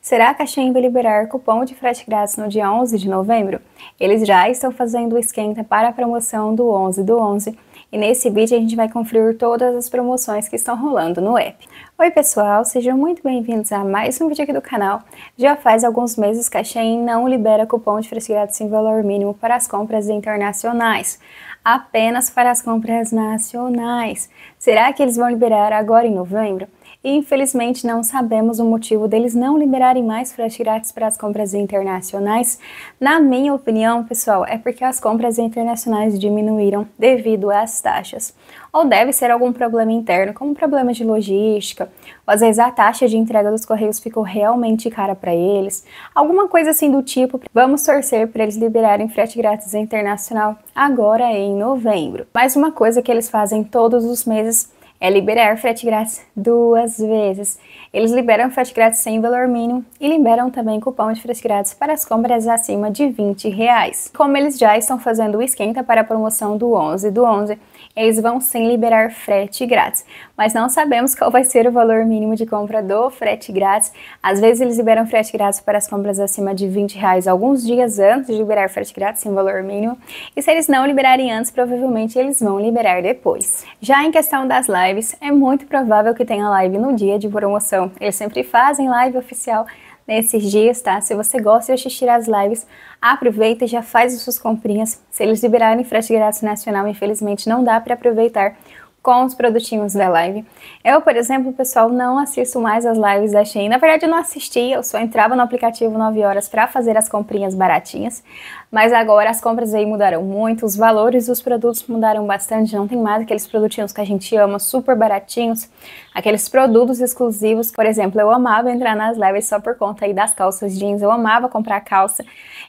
Será que a Shein vai liberar cupom de frete grátis no dia 11 de novembro? Eles já estão fazendo o esquenta para a promoção do 11 do 11 e nesse vídeo a gente vai conferir todas as promoções que estão rolando no app. Oi pessoal, sejam muito bem-vindos a mais um vídeo aqui do canal. Já faz alguns meses que a Shein não libera cupom de frete grátis em valor mínimo para as compras internacionais apenas para as compras nacionais. Será que eles vão liberar agora em novembro? e infelizmente não sabemos o motivo deles não liberarem mais frete grátis para as compras internacionais. Na minha opinião, pessoal, é porque as compras internacionais diminuíram devido às taxas. Ou deve ser algum problema interno, como problema de logística, ou às vezes a taxa de entrega dos correios ficou realmente cara para eles, alguma coisa assim do tipo. Vamos torcer para eles liberarem frete grátis internacional agora em novembro. Mais uma coisa que eles fazem todos os meses é liberar frete grátis duas vezes. Eles liberam frete grátis sem valor mínimo e liberam também cupom de frete grátis para as compras acima de 20 reais. Como eles já estão fazendo o esquenta para a promoção do 11 do 11, eles vão sim liberar frete grátis, mas não sabemos qual vai ser o valor mínimo de compra do frete grátis. Às vezes eles liberam frete grátis para as compras acima de 20 reais alguns dias antes de liberar frete grátis sem valor mínimo. E se eles não liberarem antes, provavelmente eles vão liberar depois. Já em questão das lives, é muito provável que tenha live no dia de promoção. Eles sempre fazem live oficial nesses dias, tá? Se você gosta de assistir as lives, aproveita e já faz as suas comprinhas. Se eles liberarem frete grátis nacional, infelizmente não dá para aproveitar com os produtinhos da live. Eu, por exemplo, pessoal, não assisto mais as lives da Shein. Na verdade, eu não assistia, eu só entrava no aplicativo 9 horas para fazer as comprinhas baratinhas. Mas agora as compras aí mudaram muito, os valores dos produtos mudaram bastante, não tem mais aqueles produtinhos que a gente ama, super baratinhos, aqueles produtos exclusivos. Por exemplo, eu amava entrar nas lives só por conta aí das calças jeans, eu amava comprar calça.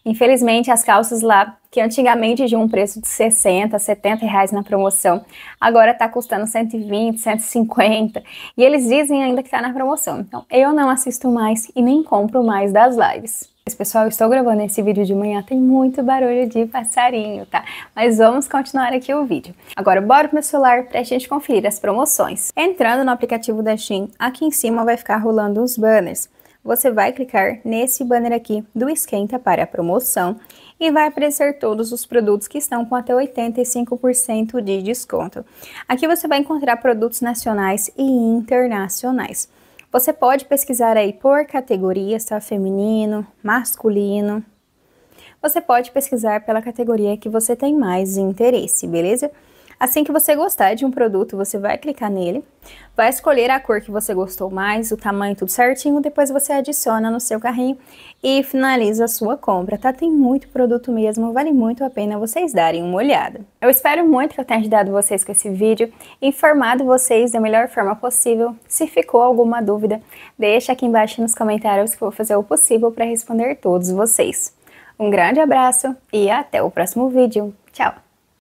Infelizmente, as calças lá que antigamente tinha um preço de 60, 70 reais na promoção, agora está custando 120, 150, e eles dizem ainda que está na promoção. Então, eu não assisto mais e nem compro mais das lives. Mas, pessoal, estou gravando esse vídeo de manhã, tem muito barulho de passarinho, tá? Mas vamos continuar aqui o vídeo. Agora, bora pro meu celular pra gente conferir as promoções. Entrando no aplicativo da Shein, aqui em cima vai ficar rolando os banners você vai clicar nesse banner aqui do Esquenta para a Promoção e vai aparecer todos os produtos que estão com até 85% de desconto. Aqui você vai encontrar produtos nacionais e internacionais. Você pode pesquisar aí por categorias, tá? É feminino, masculino. Você pode pesquisar pela categoria que você tem mais interesse, beleza? Assim que você gostar de um produto, você vai clicar nele, vai escolher a cor que você gostou mais, o tamanho, tudo certinho, depois você adiciona no seu carrinho e finaliza a sua compra, tá? Tem muito produto mesmo, vale muito a pena vocês darem uma olhada. Eu espero muito que eu tenha ajudado vocês com esse vídeo, informado vocês da melhor forma possível. Se ficou alguma dúvida, deixa aqui embaixo nos comentários que eu vou fazer o possível para responder todos vocês. Um grande abraço e até o próximo vídeo. Tchau!